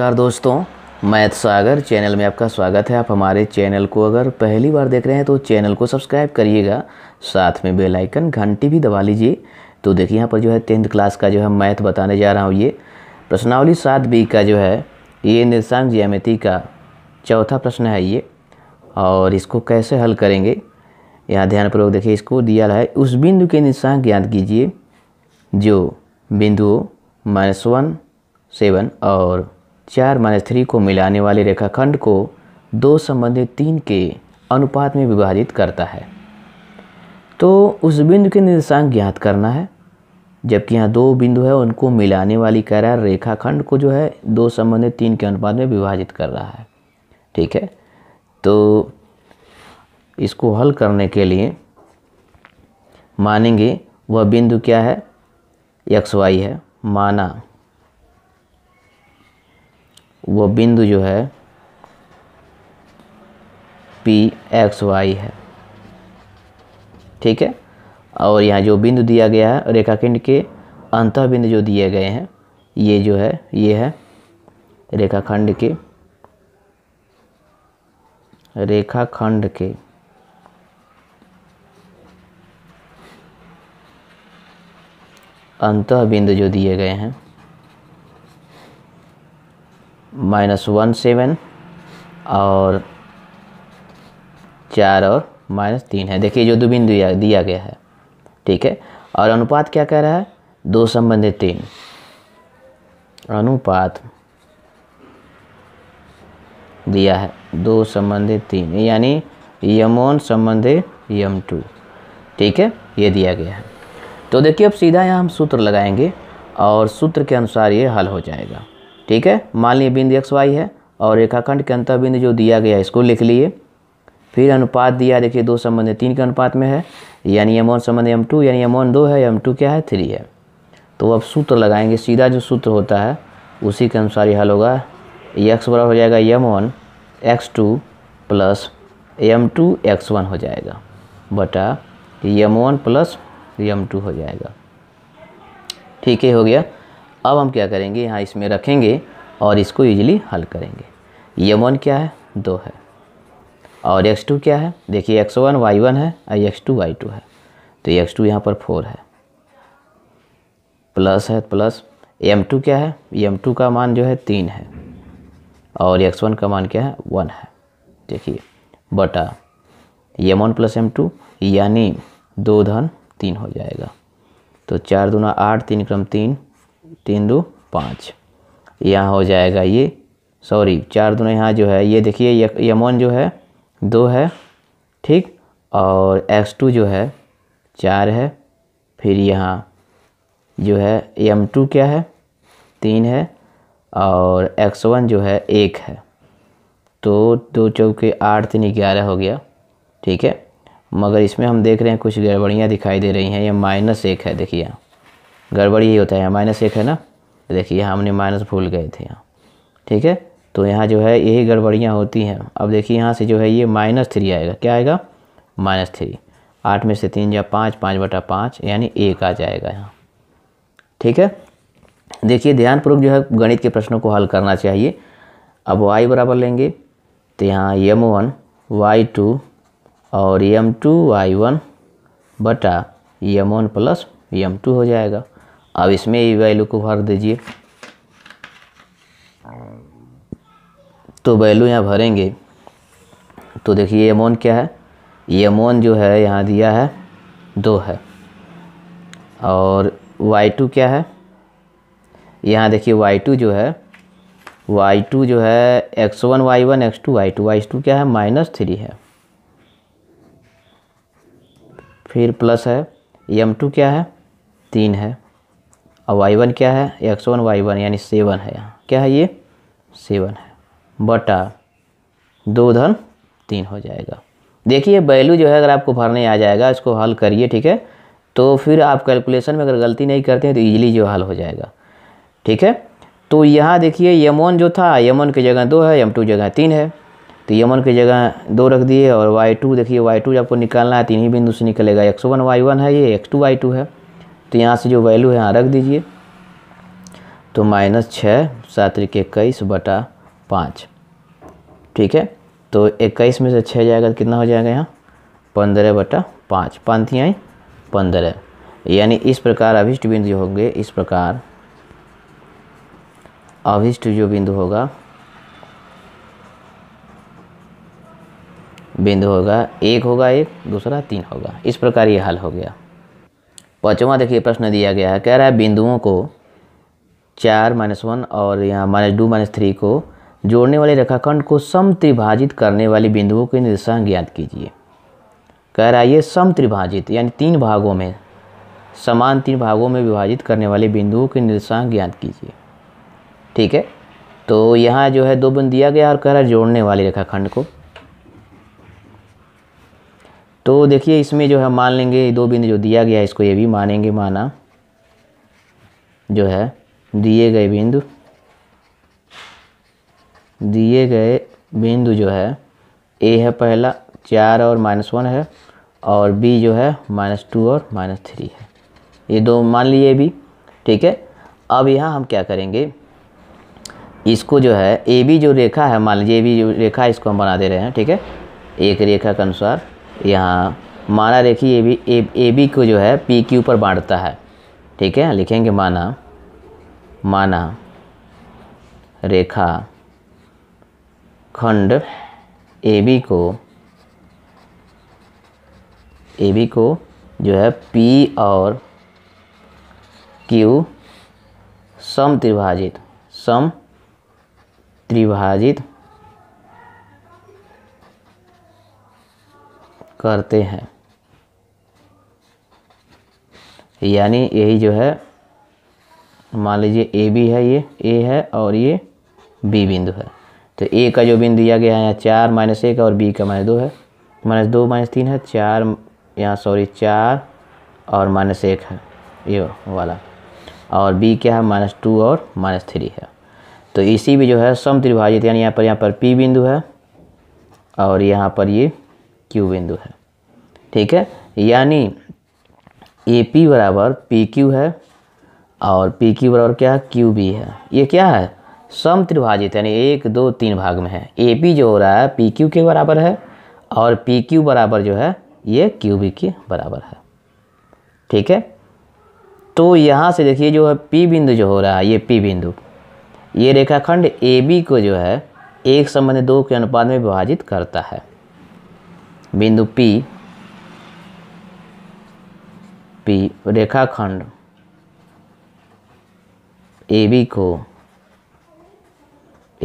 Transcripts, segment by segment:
नमस्कार दोस्तों मैं तो सागर चैनल में आपका स्वागत है आप हमारे चैनल को अगर पहली बार देख रहे हैं तो चैनल को सब्सक्राइब करिएगा साथ में बेल आइकन घंटी भी दबा लीजिए तो देखिए यहाँ पर जो है टेंथ क्लास का जो है मैथ बताने जा रहा हूँ ये प्रश्नावली सात बी का जो है ये निर्सांग ज्यामिति का चौथा प्रश्न है ये और इसको कैसे हल करेंगे यहाँ ध्यानपूर्वक देखिए इसको दिया है उस बिंदु के निशांक ज्ञात कीजिए जो बिंदु माइनस वन सेवन और चार माइनस थ्री को मिलाने वाले रेखाखंड को दो संबंधित तीन के अनुपात में विभाजित करता है तो उस बिंदु के निर्देशांक ज्ञात करना है जबकि यहाँ दो बिंदु है उनको मिलाने वाली कह रहा है रेखाखंड को जो है दो संबंधित तीन के अनुपात में विभाजित कर रहा है ठीक है तो इसको हल करने के लिए मानेंगे वह बिंदु क्या है एक्स वाई है माना वो बिंदु जो है पी एक्स वाई है ठीक है और यहाँ जो बिंदु दिया गया है रेखाखंड के अंत बिंदु जो दिए गए हैं ये जो है ये है रेखाखंड के रेखाखंड के अंत बिंदु जो दिए गए हैं माइनस वन सेवन और चार और माइनस तीन है देखिए जो दो दिया दिया गया है ठीक है और अनुपात क्या कह रहा है दो संबंधित तीन अनुपात दिया है दो संबंधित तीन यानी यम वन संबंधित यम टू ठीक है ये दिया गया है तो देखिए अब सीधा यहाँ हम सूत्र लगाएंगे और सूत्र के अनुसार ये हल हो जाएगा ठीक है मान लीजिए बिंदु एक्स वाई है और रेखाखंड के अंतर बिंदु जो दिया गया है इसको लिख लिए फिर अनुपात दिया देखिए दो संबंध तीन के अनुपात में है यानी एम वन संबंध एम टू यानी एम वन दो है एम टू क्या है थ्री है तो अब सूत्र लगाएंगे सीधा जो सूत्र होता है उसी के अनुसार ये हल होगा एक्स बराबर हो जाएगा M one X two plus M two X one हो जाएगा बटा M one plus M two हो जाएगा ठीक है हो गया अब हम क्या करेंगे यहाँ इसमें रखेंगे और इसको ईजिली हल करेंगे ये वन क्या है दो है और एक्स टू क्या है देखिए एक्स वन वाई वन है और एक्स टू वाई टू है तो एक्स टू यहाँ पर फोर है प्लस है प्लस एम टू क्या है एम टू का मान जो है तीन है और एक्स वन का मान क्या है वन है देखिए बटा M one plus M two यानी दो धन तीन हो जाएगा तो चार दूना आठ तीन क्रम तीन तीन दो पाँच यहाँ हो जाएगा ये सॉरी चार दोनों यहाँ जो है ये देखिए यम वन जो है दो है ठीक और एक्स टू जो है चार है फिर यहाँ जो है एम टू क्या है तीन है और एक्स वन जो है एक है तो दो चौके आठ तीन ग्यारह हो गया ठीक है मगर इसमें हम देख रहे हैं कुछ गड़बड़ियाँ दिखाई दे रही हैं यह माइनस एक है देखिए गड़बड़ी यही होता है माइनस एक है ना देखिए हमने माइनस भूल गए थे यहाँ ठीक है तो यहाँ जो है यही गड़बड़ियाँ होती हैं अब देखिए यहाँ से जो है ये माइनस थ्री आएगा क्या आएगा माइनस थ्री आठ में से तीन या पाँच पाँच बटा पाँच यानी एक आ जाएगा यहाँ ठीक है देखिए ध्यानपूर्वक जो है गणित के प्रश्नों को हल करना चाहिए अब y बराबर लेंगे तो यहाँ यम वन वाई टू और यम टू वाई वन बटा M one plus M two हो जाएगा अब इसमें ई वैल्यू को भर दीजिए तो वैल्यू यहाँ भरेंगे तो देखिए ये अमोन क्या है ये अमोन जो है यहाँ दिया है दो है और वाई टू क्या है यहाँ देखिए वाई टू जो है वाई टू जो है X one Y one X two Y two Y two क्या है माइनस थ्री है फिर प्लस है एम टू क्या है तीन है और वाई वन क्या है एक्स वन वाई वन यानी सेवन है यहाँ क्या है ये सेवन है बटा दो धन तीन हो जाएगा देखिए वैल्यू जो है अगर आपको भरने आ जाएगा इसको हल करिए ठीक है तो फिर आप कैलकुलेशन में अगर गलती नहीं करते हैं तो ईजिली जो हल हो जाएगा ठीक है तो यहाँ देखिए यमोन जो था यमोन की जगह दो है यम टू जगह तीन है तो यमन की जगह दो रख दिए और वाई टू देखिए वाई टू आपको निकालना है तीन ही बिंदु से निकलेगा एक्स वन वाई वन है ये एक्स टू वाई टू है तो यहाँ से जो वैल्यू है यहाँ रख दीजिए तो माइनस छः सात एक इक्कीस बटा पाँच ठीक है तो इक्कीस में से छः जाएगा तो कितना हो जाएगा यहाँ पंद्रह बटा पाँच पांतियाँ पंद्रह यानी इस प्रकार अभिष्ट बिंदु जो होंगे इस प्रकार अभिष्ट जो बिंदु होगा बिंदु होगा एक होगा एक दूसरा तीन होगा इस प्रकार ये हल हो गया पाँचवा देखिए प्रश्न दिया गया है कह रहा है बिंदुओं को चार माइनस वन और यहाँ माइनस टू माइनस थ्री को जोड़ने वाले रेखाखंड को समत्रिभाजित करने वाले बिंदुओं की निर्देशांक ज्ञात कीजिए कह रहा है ये समत्रिभाजित यानी तीन भागों में समान तीन भागों में विभाजित करने वाले बिंदुओं की निर्देशांक ज्ञात कीजिए ठीक है तो यहाँ जो है दो बिंदु दिया गया और कह रहा है जोड़ने वाले रेखाखंड को तो देखिए इसमें जो है मान लेंगे दो बिंदु जो दिया गया है इसको ये भी मानेंगे माना जो है दिए गए बिंदु दिए गए बिंदु जो है ए है पहला चार और माइनस वन है और बी जो है माइनस टू और माइनस थ्री है ये दो मान लिए भी ठीक है अब यहाँ हम क्या करेंगे इसको जो है ए बी जो रेखा है मान लीजिए ए बी जो रेखा है इसको हम बना दे रहे हैं ठीक है एक रेखा के अनुसार यहाँ माना रेखी A B A, A B को जो है पी क्यू पर बांटता है ठीक है लिखेंगे माना माना रेखा खंड ए बी को ए बी को जो है पी और क्यू सम त्रिभाजित सम त्रिभाजित करते हैं यानी यही जो है मान लीजिए ए बी है ये ए है और ये बी बिंदु है तो ए का जो बिंदु दिया गया है यहाँ चार माइनस एक और बी का माइनस दो है माइनस दो माइनस तीन है चार यहाँ सॉरी चार और माइनस एक है ये वाला और बी क्या है माइनस टू और माइनस थ्री है तो इसी भी जो है सम त्रिभाजित यानी यहाँ पर यहाँ पर पी बिंदु है और यहाँ पर ये क्यू बिंदु है ठीक है यानी ए पी बराबर पी क्यू है और पी क्यू बराबर क्या है क्यू बी है ये क्या है सम त्रिभाजित यानी एक दो तीन भाग में है ए पी जो हो रहा है पी क्यू के बराबर है और पी क्यू बराबर जो है ये क्यू बी के बराबर है ठीक है तो यहाँ से देखिए जो है पी बिंदु जो हो रहा है ये पी बिंदु ये रेखाखंड ए बी को जो है एक संबंध दो के अनुपात में विभाजित करता है बिंदु P P रेखाखंड ए बी को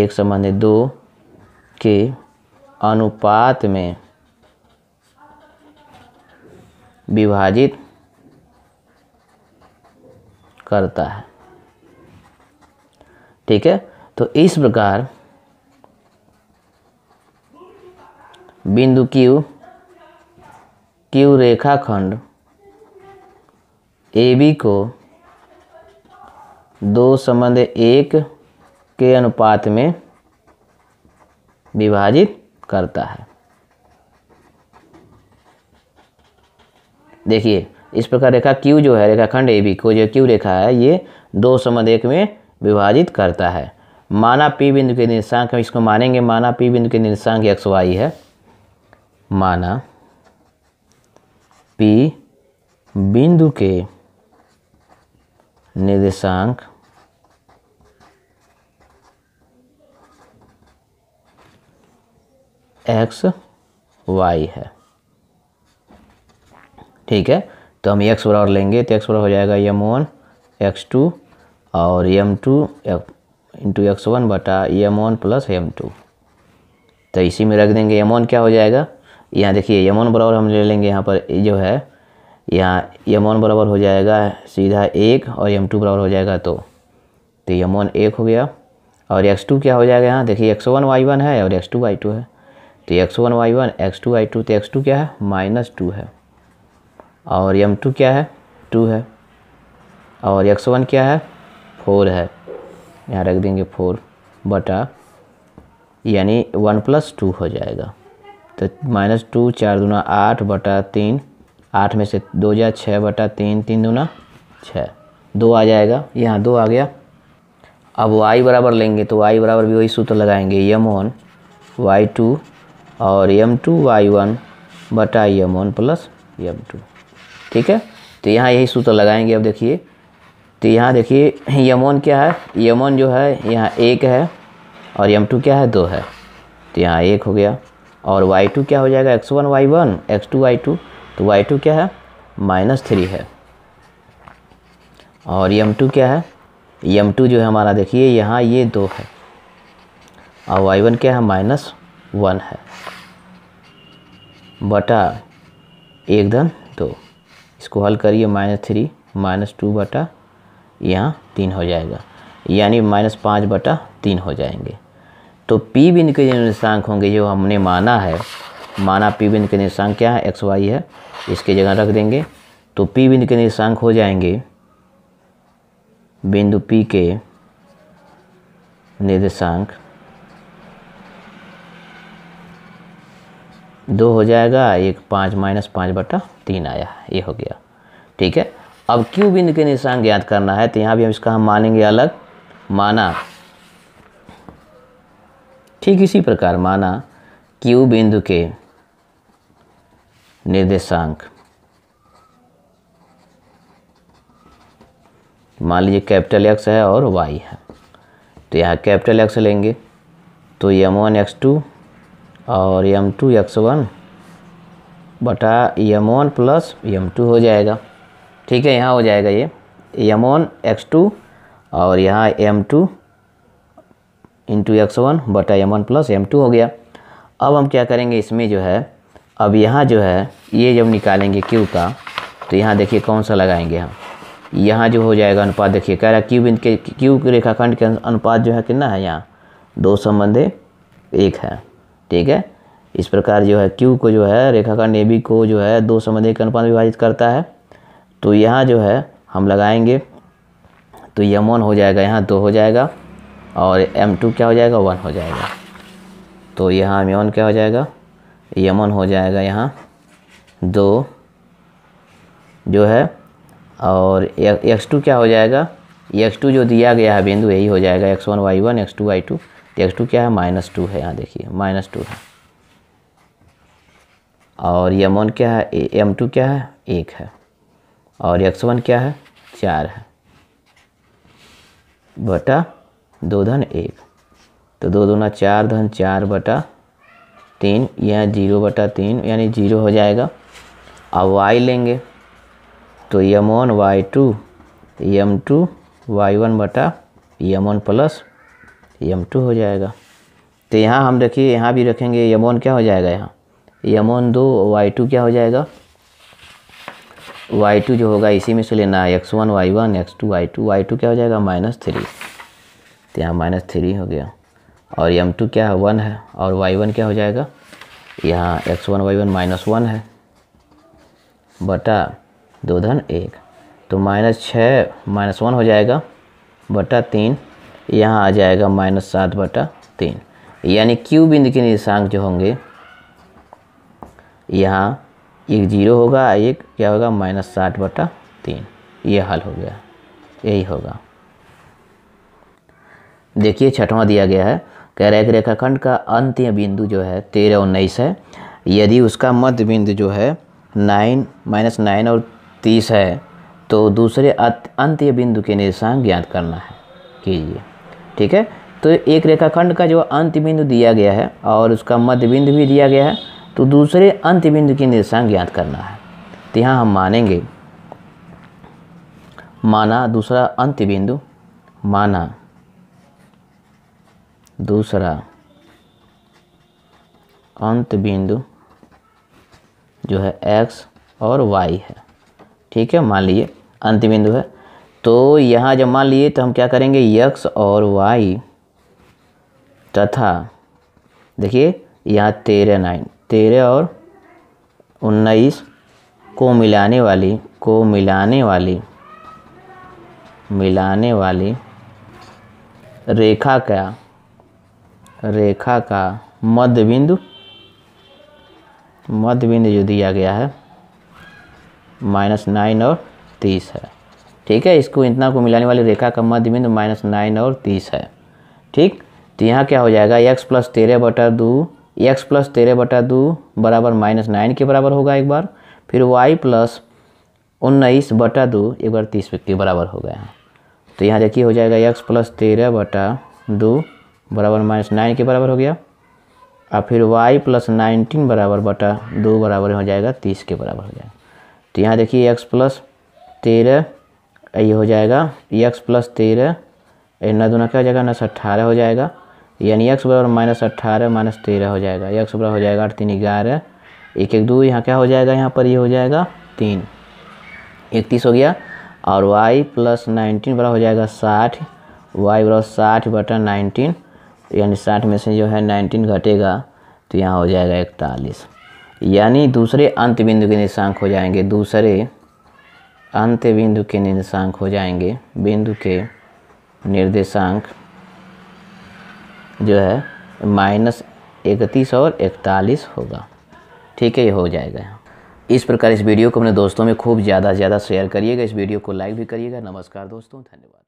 एक संबंधित दो के अनुपात में विभाजित करता है ठीक है तो इस प्रकार बिंदु क्यू क्यू रेखाखंड ए बी को दो संबंध एक के अनुपात में विभाजित करता है देखिए इस प्रकार रेखा क्यू जो है रेखाखंड ए बी को जो क्यू रेखा है ये दो संबंध एक में विभाजित करता है माना पी बिंदु के निर्देशांक हम इसको मानेंगे माना पी बिंदु के निर्देशांक एक्स वाई है माना P बिंदु के निर्देशांक एक्स वाई है ठीक है तो हम एक्स बराबर लेंगे तो एक्स बराबर हो जाएगा यम वन एक्स टू और M two into X one बटा M one plus M two तो इसी में रख देंगे यम वन क्या हो जाएगा यहाँ देखिए यमन बराबर हम ले लेंगे यहाँ पर जो है यहाँ यमन बराबर हो जाएगा सीधा एक और यम टू बराबर हो जाएगा तो तो यमन एक हो गया और एक्स टू क्या हो जाएगा यहाँ देखिए एक्स वन वाई वन है और एक्स टू वाई टू है तो X one Y one X two Y two तो एक्स टू क्या है माइनस टू है और यम टू क्या है टू है और एक्स वन क्या है फोर है यहाँ रख देंगे फोर बटा यानी वन प्लस टू हो जाएगा तो माइनस टू चार दूना आठ बटा तीन आठ में से दो जा छः बटा तीन तीन दूना छः दो आ जाएगा यहाँ दो आ गया अब वाई बराबर लेंगे तो वाई बराबर भी वही सूत्र लगाएंगे यम वन वाई टू और यम टू वाई वन बटा M one plus M two ठीक है तो यहाँ यही सूत्र लगाएंगे अब देखिए तो यहाँ देखिए यम वन क्या है यम वन जो है यहाँ एक है और यम टू क्या है दो है तो यहाँ एक हो गया और वाई टू क्या हो जाएगा X one Y one X two Y two तो वाई टू क्या है माइनस थ्री है और यम टू क्या है यम टू जो है हमारा देखिए यहाँ ये दो है और वाई वन क्या है माइनस वन है बटा एक धन दो इसको हल करिए माइनस थ्री माइनस टू बटा यहाँ तीन हो जाएगा यानी माइनस पाँच बटा तीन हो जाएंगे तो पी बिंद के जो होंगे जो हमने माना है माना पी बिंद के निशांक क्या है एक्स वाई है इसके जगह रख देंगे तो पी बिंद के निशांक हो जाएंगे बिंदु पी के निर्देशांक दो हो जाएगा एक पाँच माइनस पाँच बटा तीन आया ये हो गया ठीक है अब क्यू बिंदु के निशांक ज्ञात करना है तो यहाँ भी हम इसका हम मानेंगे अलग माना ठीक इसी प्रकार माना क्यू बिंदु के निर्देशांक मान लीजिए कैपिटल एक्स है और वाई है तो यहाँ कैपिटल एक्स लेंगे तो यम वन एक्स टू और यम टू एक्स वन बटा M one plus M two हो जाएगा ठीक है यहाँ हो जाएगा ये यम वन एक्स टू और यहाँ M two into X one बटा M one plus M two हो गया अब हम क्या करेंगे इसमें जो है अब यहाँ जो है ये जब निकालेंगे क्यू का तो यहाँ देखिए कौन सा लगाएंगे हम यहाँ जो हो जाएगा अनुपात देखिए कह रहा क्यू बिंद के क्यू के रेखाखंड के अनुपात जो है कितना है यहाँ दो संबंधे एक है ठीक है इस प्रकार जो है क्यू को जो है रेखाखंड ए बी को जो है दो संबंध एक अनुपात विभाजित करता है तो यहाँ जो है हम लगाएंगे तो यम वन हो जाएगा यहाँ दो हो जाएगा और एम टू क्या हो जाएगा वन हो जाएगा तो यहाँ अम्योन क्या हो जाएगा यमन हो जाएगा यहाँ दो जो है और एक्स टू क्या हो जाएगा एक्स टू जो दिया गया है बिंदु यही हो जाएगा X one Y one X two Y two X two क्या है माइनस टू है यहाँ देखिए माइनस टू है और एम वन क्या है एम टू क्या है एक है और एक्स वन क्या है चार है बटा दो धन एक तो दो दोना चार धन चार बटा तीन यह जीरो बटा तीन यानी जीरो हो जाएगा अब वाई लेंगे तो M one Y two M two Y one बटा M one plus M two हो जाएगा तो यहाँ हम देखिए यहाँ भी रखेंगे यम वन क्या हो जाएगा यहाँ यम वन दो वाई टू क्या हो जाएगा वाई टू जो होगा इसी में से लेना है X one Y one X two Y two Y two क्या हो जाएगा माइनस थ्री तो यहाँ माइनस थ्री हो गया और एम टू क्या है वन है और वाई वन क्या हो जाएगा यहाँ X one Y one minus one है बटा दो धन एक तो माइनस छः माइनस वन हो जाएगा बटा तीन यहाँ आ जाएगा माइनस सात बटा तीन यानी क्यू बिंद के निशांक जो होंगे यहाँ एक जीरो होगा एक क्या होगा माइनस सात बटा तीन ये हल हो गया यही होगा देखिए छठवां दिया गया है कह रहा है कि रेखाखंड का अंत्य बिंदु जो है तेरह उन्नीस है यदि उसका मध्य बिंदु जो है नाइन माइनस नाइन और तीस है तो दूसरे अंत्य बिंदु के निशान ज्ञात करना है कीजिए ठीक है तो एक रेखाखंड का जो अंत बिंदु दिया गया है और उसका मध्य बिंदु भी दिया गया है तो दूसरे अंत बिंदु के निशान ज्ञात करना है तो यहाँ हम मानेंगे माना दूसरा अंत बिंदु माना दूसरा अंत बिंदु जो है एक्स और वाई है ठीक है मान लीजिए अंत बिंदु है तो यहाँ जब मान लिए तो हम क्या करेंगे यक्स और वाई तथा देखिए यहाँ तेरह नाइन तेरह और उन्नीस को मिलाने वाली को मिलाने वाली मिलाने वाली रेखा का रेखा का मध्य बिंदु मध्य बिंदु जो दिया गया है माइनस नाइन और तीस है ठीक है इसको इतना को मिलाने वाली रेखा का मध्य बिंदु माइनस नाइन और तीस है ठीक तो यहाँ क्या हो जाएगा एक्स प्लस तेरह बटा दो एक्स प्लस तेरह बटा दो बराबर माइनस नाइन के बराबर होगा एक बार फिर वाई प्लस उन्नीस बटा दो एक बार तीस के बराबर हो गया तो यहाँ देखिए हो जाएगा एक्स प्लस तेरह बटा दो बराबर माइनस नाइन के बराबर हो गया और फिर y प्लस नाइनटीन बराबर बटा दो बराबर हो जाएगा तीस के बराबर हो जाएगा तो यहाँ देखिए x प्लस तेरह ये हो जाएगा x प्लस तेरह न दोनों क्या हो जाएगा नस अट्ठारह हो जाएगा यानी x बराबर माइनस अट्ठारह माइनस तेरह हो जाएगा x बराबर हो जाएगा आठ तीन ग्यारह एक एक दो यहाँ क्या हो जाएगा यहाँ पर ये यह हो जाएगा तीन इकतीस हो गया और y प्लस नाइनटीन बराबर हो जाएगा साठ वाई बराबर साठ बटा नाइनटीन तो यानी साठ में से जो है नाइनटीन घटेगा तो यहाँ हो जाएगा इकतालीस यानी दूसरे अंत बिंदु के निशांक हो जाएंगे दूसरे अंत बिंदु के निर्देशांक हो जाएंगे बिंदु के निर्देशांक जो है माइनस इकतीस और इकतालीस होगा ठीक है ये हो जाएगा इस प्रकार इस वीडियो को अपने दोस्तों में खूब ज़्यादा से ज़्यादा शेयर करिएगा इस वीडियो को लाइक भी करिएगा नमस्कार दोस्तों धन्यवाद